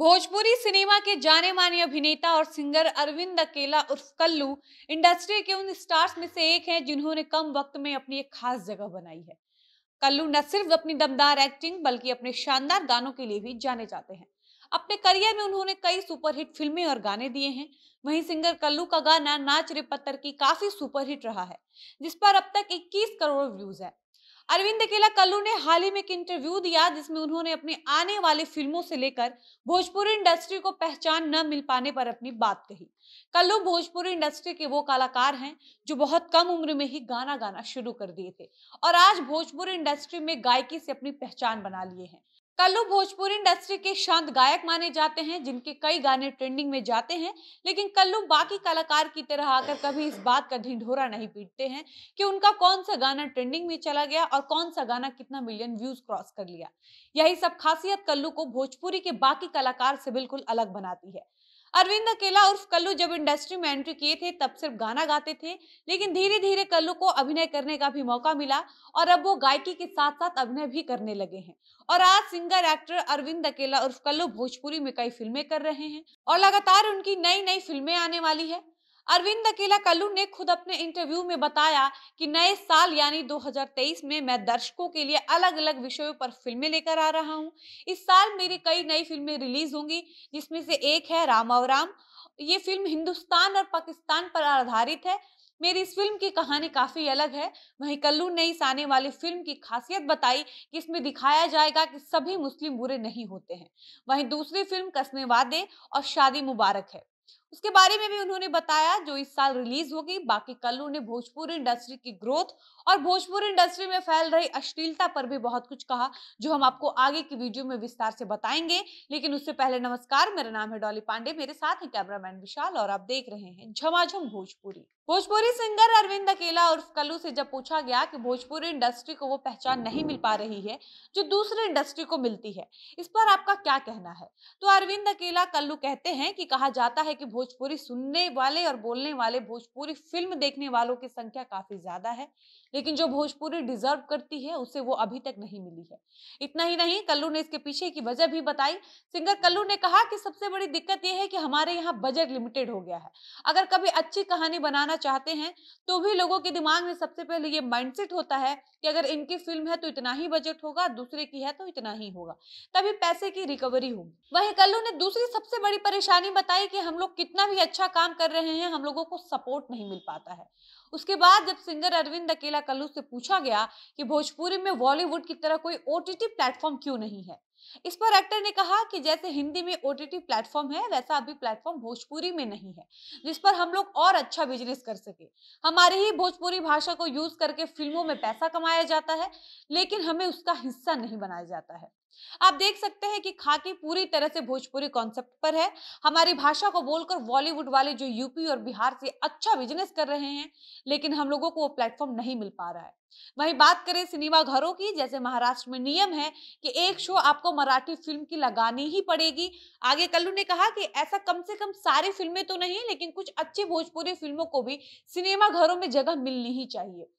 Bhojpuri cinema के जाने माने अभिनेता और सिंगर अरविंद अकेला उर्फ कल्लू इंडस्ट्री के उन स्टार्स में से एक हैं जिन्होंने कम वक्त में अपनी एक खास जगह बनाई है कल्लू न सिर्फ अपनी दमदार एक्टिंग बल्कि अपने शानदार गानों के लिए भी जाने जाते हैं अपने करियर में उन्होंने कई सुपरहिट फिल्में और गाने दिए हैं वहीं सिंगर कल्लू का गाना नाच रे पत्थर की काफी सुपरहिट रहा है जिस पर अब तक 21 करोड़ व्यूज है अरविंद अकेला कल्लू ने हाल ही में एक इंटरव्यू दिया जिसमें उन्होंने अपने आने वाली फिल्मों से लेकर भोजपुरी इंडस्ट्री को पहचान न मिल पाने पर अपनी बात कही कल्लू भोजपुरी इंडस्ट्री के वो कलाकार हैं जो बहुत कम उम्र में ही गाना गाना शुरू कर दिए थे और आज भोजपुरी इंडस्ट्री में गायकी से अपनी पहचान बना लिए हैं कल्लू भोजपुरी इंडस्ट्री के शांत गायक माने जाते हैं जिनके कई गाने ट्रेंडिंग में जाते हैं लेकिन कल्लू बाकी कलाकार की तरह आकर कभी इस बात का ढिंढोरा नहीं पीटते हैं कि उनका कौन सा गाना ट्रेंडिंग में चला गया और कौन सा गाना कितना मिलियन व्यूज क्रॉस कर लिया यही सब खासियत कल्लू को भोजपुरी के बाकी कलाकार से बिल्कुल अलग बनाती है अरविंद अकेला उर्फ कल्लू जब इंडस्ट्री में एंट्री किए थे तब सिर्फ गाना गाते थे लेकिन धीरे धीरे कल्लू को अभिनय करने का भी मौका मिला और अब वो गायकी के साथ साथ अभिनय भी करने लगे हैं और आज सिंगर एक्टर अरविंद अकेला उर्फ कल्लू भोजपुरी में कई फिल्में कर रहे हैं और लगातार उनकी नई नई फिल्में आने वाली है अरविंद अकेला कल्लू ने खुद अपने इंटरव्यू में बताया कि नए साल यानी 2023 में मैं दर्शकों के लिए अलग अलग विषयों पर फिल्में लेकर आ रहा हूं। इस साल मेरी कई नई फिल्में रिलीज होंगी जिसमें से एक है राम और राम ये फिल्म हिंदुस्तान और पाकिस्तान पर आधारित है मेरी इस फिल्म की कहानी काफी अलग है वहीं कल्लू ने इस आने वाली फिल्म की खासियत बताई कि इसमें दिखाया जाएगा कि सभी मुस्लिम बुरे नहीं होते हैं वहीं दूसरी फिल्म कसमे वादे और शादी मुबारक है उसके बारे में भी उन्होंने बताया जो इस साल रिलीज होगी बाकी कल उन्हें भोजपुरी इंडस्ट्री की ग्रोथ और भोजपुरी इंडस्ट्री में फैल रही अश्लीलता पर भी बहुत कुछ कहा जो हम आपको आगे की वीडियो में विस्तार से बताएंगे लेकिन उससे पहले नमस्कार मेरा नाम है डॉली पांडे मेरे साथ है कैमरामैन विशाल और आप देख रहे हैं झमाझम भोजपुरी भोजपुरी सिंगर अरविंद अकेला उर्फ कल्लू से जब पूछा गया कि भोजपुरी इंडस्ट्री को वो पहचान नहीं मिल पा रही है जो दूसरे इंडस्ट्री को मिलती है इस पर आपका क्या कहना है तो अरविंद अकेला कल्लू कहते हैं कि कहा जाता है कि भोजपुरी सुनने वाले और बोलने वाले भोजपुरी फिल्म देखने वालों की संख्या काफ़ी ज़्यादा है लेकिन जो भोजपुरी डिजर्व करती है उसे वो अभी तक नहीं मिली है इतना ही नहीं कल्लू ने इसके पीछे की वजह भी बताई सिंगर कल्लू ने कहा कि सबसे बड़ी दिक्कत यह है कि हमारे यहाँ बजट लिमिटेड हो गया है अगर कभी अच्छी कहानी बनाना चाहते हैं तो भी लोगों के दिमाग में सबसे पहले ये माइंडसेट होता है कि अगर इनकी फिल्म है तो इतना ही बजट होगा दूसरे की है तो इतना ही होगा तभी पैसे की रिकवरी होगी वही कल्लू ने दूसरी सबसे बड़ी परेशानी बताई कि हम लोग कितना भी अच्छा काम कर रहे हैं हम लोगों को सपोर्ट नहीं मिल पाता है उसके बाद जब सिंगर अरविंद अकेला कल्लू से पूछा गया कि भोजपुरी में बॉलीवुड की तरह कोई ओ प्लेटफॉर्म क्यों नहीं है इस पर एक्टर ने कहा कि जैसे हिंदी में ओ प्लेटफॉर्म है वैसा अभी प्लेटफॉर्म भोजपुरी में नहीं है जिस पर हम लोग और अच्छा बिजनेस कर सके हमारे ही भोजपुरी भाषा को यूज करके फिल्मों में पैसा कमाया जाता है लेकिन हमें उसका हिस्सा नहीं बनाया जाता है आप देख सकते हैं कि खाकी पूरी तरह से भोजपुरी कॉन्सेप्ट पर है हमारी भाषा को बोलकर बॉलीवुड वाले जो यूपी और बिहार से अच्छा बिजनेस कर रहे हैं लेकिन हम लोगों को वो प्लेटफॉर्म नहीं मिल पा रहा है वहीं बात करें सिनेमा घरों की जैसे महाराष्ट्र में नियम है कि एक शो आपको मराठी फिल्म की लगानी ही पड़ेगी आगे कल्लू ने कहा कि ऐसा कम से कम सारी फिल्में तो नहीं लेकिन कुछ अच्छी भोजपुरी फिल्मों को भी सिनेमा घरों में जगह मिलनी ही चाहिए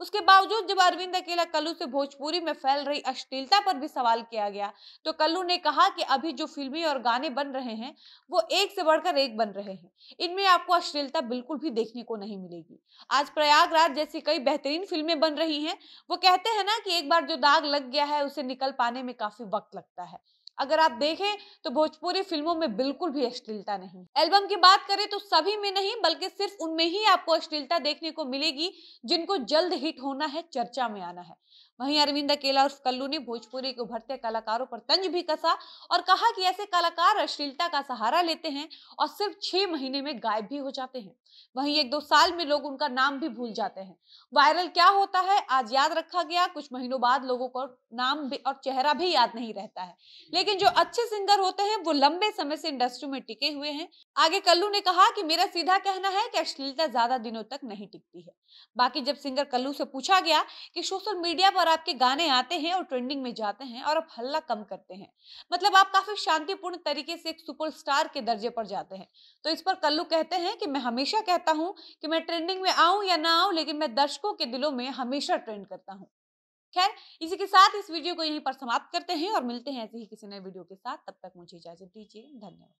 उसके बावजूद जब अरविंद अकेला कल्लू से भोजपुरी में फैल रही अश्लीलता पर भी सवाल किया गया तो कल्लू ने कहा कि अभी जो फिल्में और गाने बन रहे हैं वो एक से बढ़कर एक बन रहे हैं इनमें आपको अश्लीलता बिल्कुल भी देखने को नहीं मिलेगी आज प्रयागराज जैसी कई बेहतरीन फिल्में बन रही हैं वो कहते हैं ना कि एक बार जो दाग लग गया है उसे निकल पाने में काफी वक्त लगता है अगर आप देखें तो भोजपुरी फिल्मों में बिल्कुल भी अश्लीलता नहीं एल्बम की बात करें तो सभी में नहीं बल्कि सिर्फ उनमें ही आपको अश्लीलता देखने को मिलेगी जिनको जल्द हिट होना है चर्चा में आना है वहीं अरविंद अकेला उर्फ कल्लू ने भोजपुरी के उभरते कलाकारों पर तंज भी कसा और कहा कि ऐसे कलाकार अश्लीलता का सहारा लेते हैं और सिर्फ छह महीने में गायब भी हो जाते हैं वहीं एक दो साल में लोग उनका नाम भी भूल जाते हैं वायरल क्या होता है आज याद रखा गया कुछ महीनों बाद लोगों को नाम और चेहरा भी याद नहीं रहता है लेकिन जो अच्छे सिंगर होते हैं वो लंबे समय से इंडस्ट्री में टिके हुए हैं आगे कल्लू ने कहा कि मेरा सीधा कहना है कि अश्लीलता ज्यादा दिनों तक नहीं टिकती है बाकी जब सिंगर कल्लू से पूछा गया कि सोशल मीडिया पर आपके गाने आते हैं और ट्रेंडिंग में जाते हैं और आप हल्ला कम करते हैं मतलब आप काफी शांतिपूर्ण तरीके से एक सुपरस्टार के दर्जे पर जाते हैं तो इस पर कल्लू कहते हैं कि मैं हमेशा कहता हूँ कि मैं ट्रेंडिंग में आऊं या ना आऊं लेकिन मैं दर्शकों के दिलों में हमेशा ट्रेंड करता हूँ खैर इसी के साथ इस वीडियो को यहीं पर समाप्त करते हैं और मिलते हैं ऐसे ही किसी नए वीडियो के साथ तब तक मुझे इजाजत दीजिए धन्यवाद